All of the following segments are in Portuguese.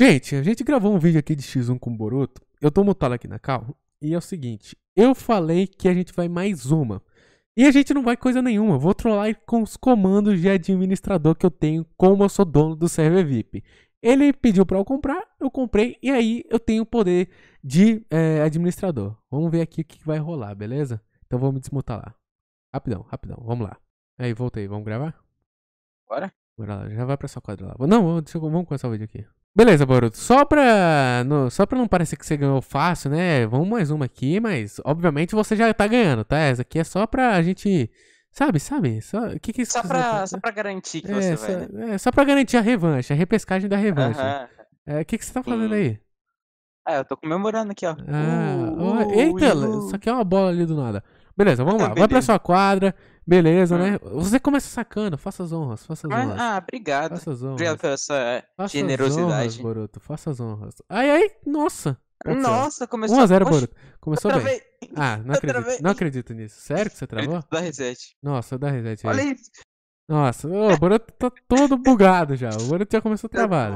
Gente, a gente gravou um vídeo aqui de X1 com o Boruto. Eu tô mutado aqui na cal. E é o seguinte, eu falei que a gente vai mais uma. E a gente não vai coisa nenhuma. Vou trollar com os comandos de administrador que eu tenho, como eu sou dono do server VIP. Ele pediu para eu comprar, eu comprei e aí eu tenho o poder de é, administrador. Vamos ver aqui o que vai rolar, beleza? Então vamos me desmutar lá. Rapidão, rapidão, vamos lá. Aí, voltei, vamos gravar? Bora? Bora lá, já vai pra essa quadra lá. Não, deixa eu, vamos começar o vídeo aqui. Beleza, Boruto. Só pra, no, só pra não parecer que você ganhou fácil, né? Vamos mais uma aqui, mas obviamente você já tá ganhando, tá? Essa aqui é só pra gente. Sabe, sabe? Só, que que só, pra, só pra garantir que é, você só, vai. Né? É, só pra garantir a revanche, a repescagem da revanche. É, o uh -huh. é, que, que você tá fazendo Sim. aí? Ah, eu tô comemorando aqui, ó. Ah, uh, uh, eita, uh, uh, isso aqui é uma bola ali do nada. Beleza, ah, vamos tá, lá. Vai pra sua quadra. Beleza, ah. né? Você começa sacando, faça as honras, faça as ah, honras. Ah, obrigado. Faça as honras. Obrigado pela sua faça generosidade. As honras, Boruto, faça as honras. Aí, aí, nossa. Nossa, começou... 1x0, Boruto. Começou bem. Ah, não acredito, não acredito nisso. Sério que você travou? Dá reset. Nossa, dá reset aí. Olha isso. Nossa, o Boruto tá todo bugado já. O Boruto já começou a tá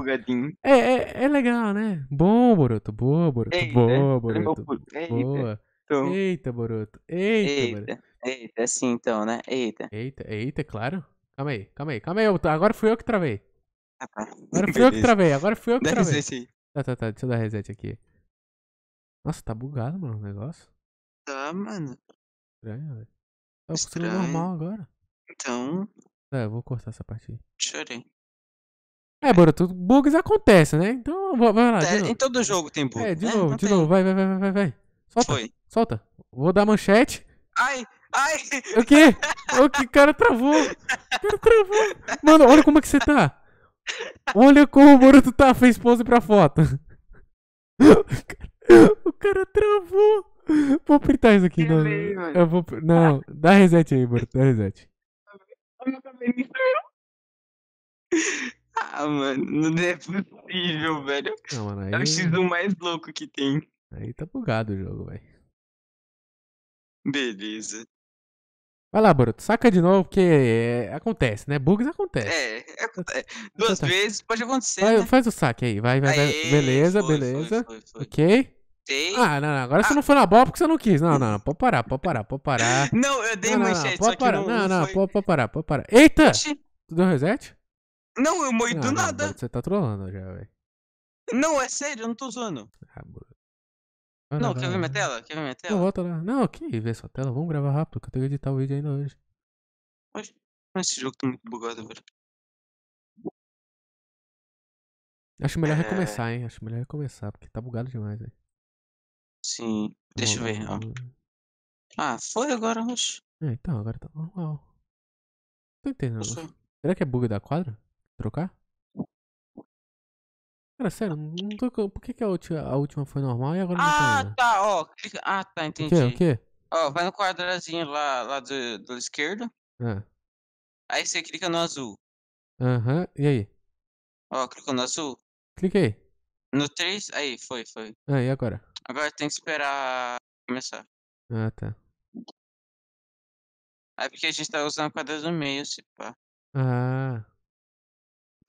É, é, é legal, né? Bom, Boruto. Boa, Boruto. Boa, né? é Boruto. Boa. Boruto. boa. Então. Eita, Boruto. Eita, eita, é eita, assim então, né? Eita. Eita, eita, claro. Calma aí, calma aí, calma aí. Eu, agora fui eu que travei. Agora fui eu que travei, agora fui eu que travei. Tá, tá, tá. Deixa eu dar reset aqui. Nossa, tá bugado, mano, o negócio. Tá, mano. Estranho, velho. É tá funcionando normal agora. Então. É, eu vou cortar essa parte aí. Chorei. É, Boruto, bugs acontecem, né? Então, vai lá. É, em todo jogo tem bug. É, de né? novo, Não de tem. novo. Vai, vai, vai, vai, vai. Solta. Foi. Solta. Vou dar manchete. Ai, ai. O quê? O que? cara travou. O cara travou. Mano, olha como é que você tá. Olha como o Boruto tá. Fez pose pra foto. O cara, travou. Vou apertar isso aqui. Não, eu vou, não, dá reset aí, Boruto. Dá reset. Ah, mano, não é possível, velho. Não, mano, aí... É o X1 mais louco que tem. Aí tá bugado o jogo, velho. Beleza. Vai lá, Boruto, saca de novo, porque é, acontece, né? Bugs acontece. É, acontece. É, então duas tá, vezes pode acontecer. Vai, né? Faz o saque aí, vai, vai. Aê, beleza, foi, beleza. Foi, foi, ok? Tem. Ah, não, não. Agora ah. você não foi na bola porque você não quis. Não, não, não. Pode parar, pode parar, pode parar. Não, eu dei não, manchete, não, não, pode parar. Não, não, não, foi... pode parar, pode parar. Eita! Oxi. Tu deu reset? Não, eu morri do nada. Você tá trolando já, velho. Não, é sério, eu não tô zoando. Ah, ah, não, não, quer ver minha tela? Quer ver minha tela? Não, volta lá. Não, que okay, ver sua tela. Vamos gravar rápido, que eu tenho que editar o vídeo ainda hoje. Mas, esse jogo tá muito bugado, velho. Acho melhor é... recomeçar, hein? Acho melhor recomeçar, porque tá bugado demais, velho. Sim, deixa eu ver. Ah, foi agora, mas... É, então, agora tá normal. Tô entendendo. Será que é bug da quadra? Trocar? Cara, sério, não tô... por que, que a, última, a última foi normal e agora não tá? Ah, tá, ó. clica- Ah, tá, O entendi. quê? O quê? Ó, vai no quadradinho lá, lá do, do esquerdo. Ah, Aí você clica no azul. Aham, e aí? Ó, clicou no azul. Clica aí. No 3, aí, foi, foi. Ah, e agora? Agora tem que esperar começar. Ah, tá. É porque a gente tá usando o quadrado do meio, se pá. Ah,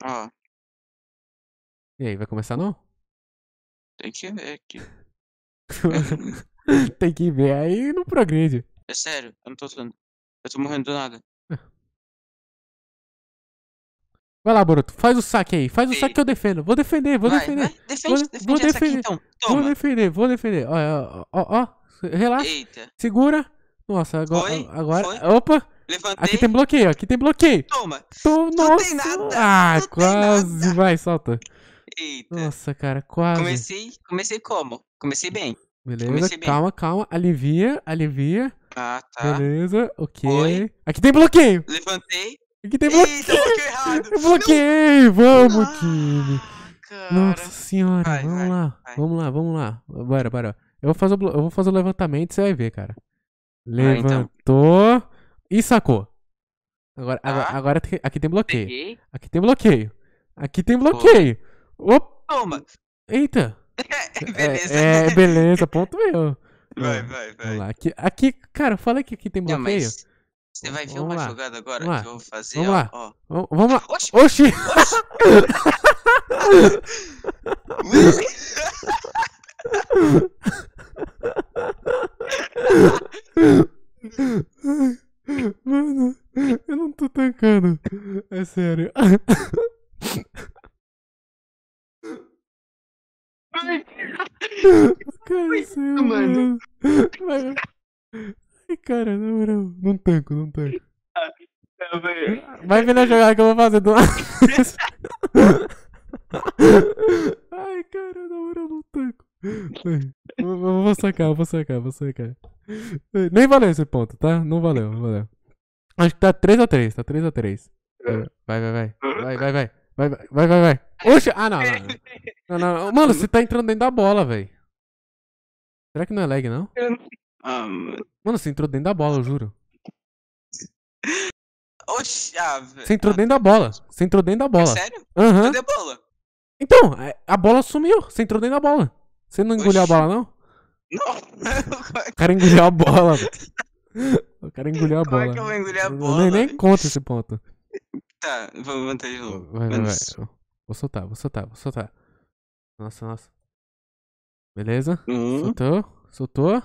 Ó, e aí, vai começar não? Tem que ver aqui. Tem que ver, aí não progride. É sério, eu não tô usando. Eu tô morrendo do nada. Vai lá, Boruto, faz o saque aí. Faz o saque que eu defendo. Vou defender, vou vai, defender. Vai. Defende, vou, defende vou defender. Aqui, então. Vou defender, vou defender. Ó, ó, ó, ó. Relaxa. Eita. Segura. Nossa, agora. Foi? agora... Foi? Opa! Levantei. Aqui tem bloqueio, aqui tem bloqueio. Toma! Tô, não nossa. tem nada! Ah, não quase! Nada. Vai, solta. Eita. Nossa, cara, quase. Comecei, comecei como? Comecei bem. Beleza, comecei calma, bem. calma. Alivia, alivia. Ah, tá. Beleza, ok. Oi. Aqui tem bloqueio. Levantei. Aqui tem bloqueio. Eita, bloqueio errado. Eu bloqueei, Não. vamos, ah, time. Cara. Nossa senhora, vai, vamos, vai, lá. Vai. vamos lá, vamos lá, Bora, bora. Eu vou fazer o, eu vou fazer o levantamento e você vai ver, cara. Levantou ah, então. e sacou. Agora, ah. agora, agora, aqui tem bloqueio. Peguei. Aqui tem bloqueio. Aqui tem bloqueio. Opa! Toma. Eita! É, beleza. É, é, beleza, ponto meu. Vai, vai, vai. Lá. Aqui, aqui, cara, fala que aqui tem bloqueio. Não, você vai ver vamos uma lá. jogada agora vamos que lá. eu vou fazer, vamos ó, Lá. Ó. Vamos lá. Oxi! Oxi! Oxi. Cara, é tá mano. mano. Ai, cara, na moral. Não tanco, não tanco. Ah, tá vai ver na jogada que eu vou fazer do Ai, cara, na moral, não tanco. Vou, vou sacar, vou sacar, vou sacar. Nem valeu esse ponto, tá? Não valeu, não valeu. Acho que tá 3x3, tá 3x3. É. Vai, vai, vai. Uhum. Vai, vai, vai. Vai, vai, vai, vai. Oxe, ah, não, não, não. não, não. Mano, você tá entrando dentro da bola, velho. Será que não é lag, não? Ah, mano, você entrou dentro da bola, eu juro. Oxi, ah, velho. Você entrou ah. dentro da bola. Você entrou dentro da bola. sério? Aham. Cadê a bola? Então, é, a bola sumiu. Você entrou dentro da bola. Você não engoliu Oxi. a bola, não? Não. o cara engoliu a bola. o cara engoliu a bola. Como é que eu vou engolir a bola? Eu nem, nem conta esse ponto. Tá, de novo. Vai, vai, vai. Vou soltar, vou soltar, vou soltar. Nossa, nossa. Beleza? Um. Soltou, soltou.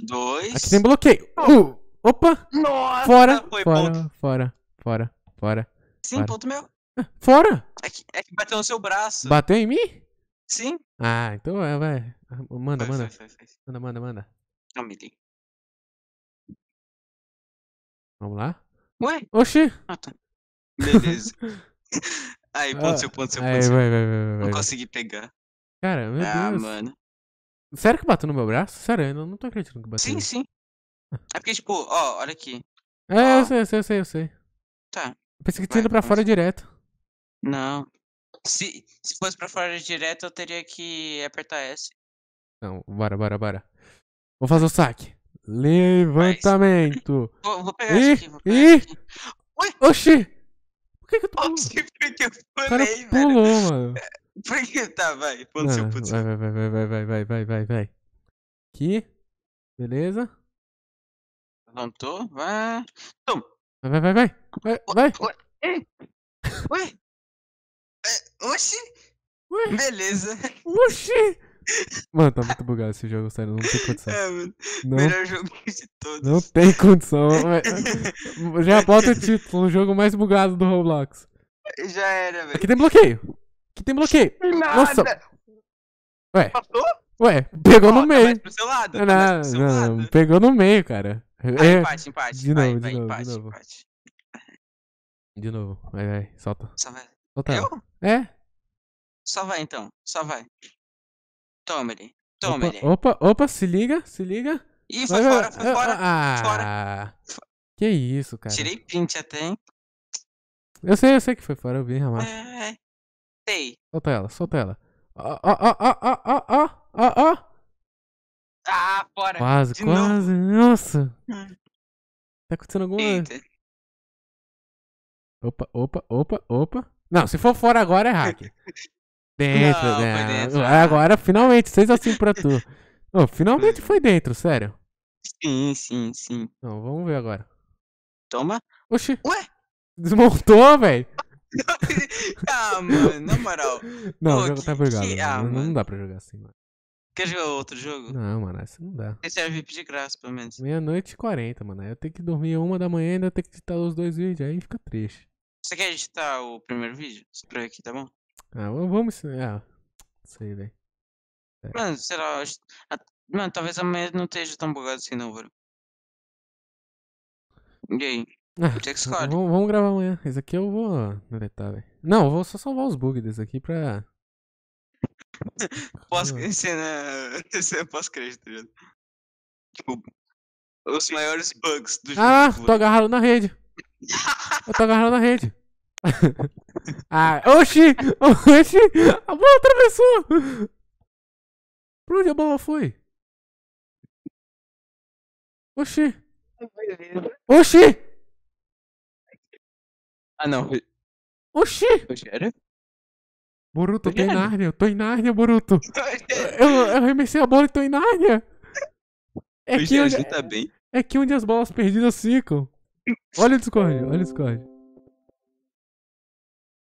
Dois. Aqui tem bloqueio. Uh, opa! Nossa, fora, fora, ponto. fora, fora, fora. Sim, fora. ponto meu. É, fora! É que, é que, bateu no seu braço. Bateu em mim? Sim. Ah, então é, vai. Ah, manda, manda. manda, manda, manda. Não me liga. Vamos lá? Ué? Oxi! Ah, tá. Beleza. Aí, ponto ah, seu, ponto seu, ponto Aí, seu. vai, vai, vai, vai. Não consegui pegar. Cara, meu ah, Deus. mano. Sério que bateu no meu braço? Sério, eu não tô acreditando que bateu. Sim, sim. É porque, tipo, ó, olha aqui. É, Ó. eu sei, eu sei, eu sei, eu sei. Tá. Eu pensei que tinha ido pra fora direto. Não. Se, se fosse pra fora direto, eu teria que apertar S. Não, bora, bora, bora. Vou fazer o saque. Levantamento. Vou, vou pegar isso aqui, vou pegar ih. aqui. Oxi! Por que que tu pulou? Porque eu pulei, cara pulou, velho. mano. Porque tá, vai. Pula seu puto. Vai, vai, vai, vai, vai, vai, vai, vai, vai, vai. Aqui. Beleza. Levantou, vai. Toma. Vai, vai, vai, vai. Vai, vai. Ué? Ué? Ué? Oxi? Ué? Beleza. Oxi! Mano, tá muito bugado esse jogo, sério, não tem condição. É, mano. melhor jogo de todos. Não tem condição. É, já bota o título, o jogo mais bugado do Roblox. Já era, velho. Aqui tem bloqueio. Aqui tem bloqueio. Nada. Nossa. Ué. Passou? Ué, pegou oh, no tá meio. Tá pro seu lado, tá não, tá seu não, lado. não, pegou no meio, cara. Ah, é. empate, empate. De novo, vai, de, vai, novo empate, de novo. Empate. De novo, vai, vai, solta. Só vai. Solta. Eu? É? Só vai então, só vai tome ele. tome ele. Opa, opa, se liga, se liga. Ih, foi fora, foi fora. Ah, fora. Que isso, cara. Tirei print até, hein? Eu sei, eu sei que foi fora, eu vi, Ramar. É, é, é. Sei. Solta ela, solta ela. Ó, ó, ó, ó, ó, ó, ó, ó. Ah, fora. Quase, De quase. Novo. Nossa. Hum. Tá acontecendo alguma coisa. Opa, opa, opa, opa. Não, se for fora agora é hack. Dentro, não, né? Dentro, Agora, finalmente, 6x5 assim pra tu. oh, finalmente foi dentro, sério. Sim, sim, sim. Então, vamos ver agora. Toma. Oxi. Ué? Desmontou, velho. ah, mano, na moral. Não, Pô, o jogo que, tá bugado. Que... Né? Ah, não, dá pra jogar assim, mano. Quer jogar outro jogo? Não, mano, essa não dá. Esse é VIP de graça, pelo menos. Meia-noite e quarenta, mano. Eu tenho que dormir uma da manhã e ainda tenho que editar os dois vídeos. Aí fica triste. Você quer editar o primeiro vídeo? Esse aqui, tá bom? Ah, vamos. É, ah, sei, velho. É. Mano, será. Ah, mano, talvez amanhã não esteja tão bugado assim, não, bro. E aí? Ah, é vamos, vamos, gravar amanhã. Esse aqui eu vou deletar, velho. Não, eu vou só salvar os bugs desse aqui pra. Posso cena. Cena é pós-crédito, tá Tipo, os maiores bugs do jogo. Ah, tô agarrado na rede. eu tô agarrado na rede. Ah, oxi! Oxi! A bola atravessou! Pra onde a bola foi? Oxi! Oxi! Ah, não. Oxi! Rogério? Boruto, eu tô em Nárnia. Eu tô em Nárnia, Boruto. Eu, eu arremessei a bola e tô em Nárnia. É onde, tá bem. é que onde as bolas perdidas ficam. Olha o Discord, olha o Discord.